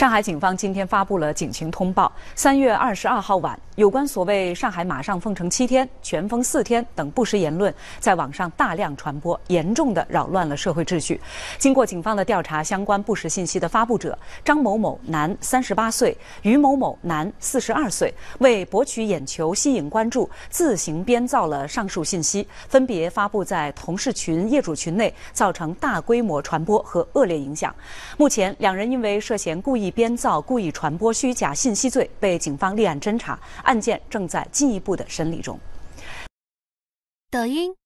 上海警方今天发布了警情通报。三月二十二号晚。有关所谓“上海马上封城七天，全封四天”等不实言论在网上大量传播，严重的扰乱了社会秩序。经过警方的调查，相关不实信息的发布者张某某，男，三十八岁；于某某，男，四十二岁，为博取眼球、吸引关注，自行编造了上述信息，分别发布在同事群、业主群内，造成大规模传播和恶劣影响。目前，两人因为涉嫌故意编造、故意传播虚假信息罪，被警方立案侦查。案件正在进一步的审理中。抖音。